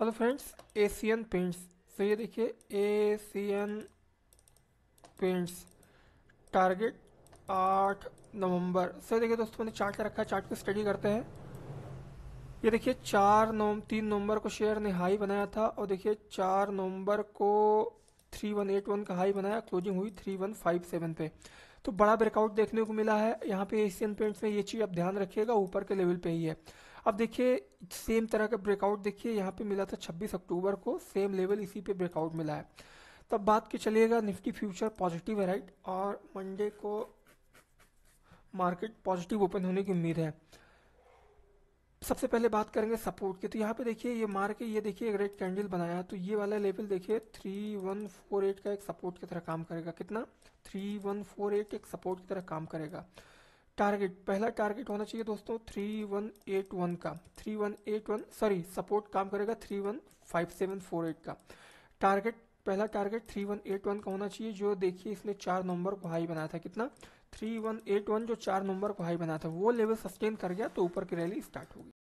hello friends Asian paints तो ये देखिए एशियन पेंट्स टारगेट आठ नवंबर सो देखिए दोस्तों मैंने चार्ट रखा है चार्ट को स्टडी करते हैं ये देखिए चार नव तीन नवंबर को शेयर ने हाई बनाया था और देखिए चार नवंबर को थ्री वन एट वन का हाई बनाया क्लोजिंग हुई थ्री वन फाइव सेवन पे तो बड़ा ब्रेकआउट देखने को मिला है यहाँ पे एशियन पेंट्स में ये चीज़ आप ध्यान रखिएगा ऊपर के लेवल पे ही है अब देखिए सेम तरह का ब्रेकआउट देखिए यहाँ पे मिला था 26 अक्टूबर को सेम लेवल इसी पे ब्रेकआउट मिला है तब बात के चलिएगा निफ्टी फ्यूचर पॉजिटिव है राइट और मंडे को मार्केट पॉजिटिव ओपन होने की उम्मीद है सबसे पहले बात करेंगे सपोर्ट की तो यहाँ पे देखिए ये मार के ये देखिए एक रेड कैंडल बनाया तो ये वाला लेवल देखिए थ्री वन फोर एट का एक सपोर्ट की तरह काम करेगा कितना थ्री वन फोर एट एक सपोर्ट की तरह काम करेगा टारगेट पहला टारगेट होना चाहिए दोस्तों थ्री वन एट वन का three one eight one sorry support काम करेगा three one five seven four eight का टारगेट पहला target three one eight one का होना चाहिए जो देखिए इसने चार नंबर को हाई बनाया था कितना थ्री वन एट वन जो चार नंबर को हाई बनाया था वो लेवल सस्टेन कर गया तो ऊपर की रैली स्टार्ट होगी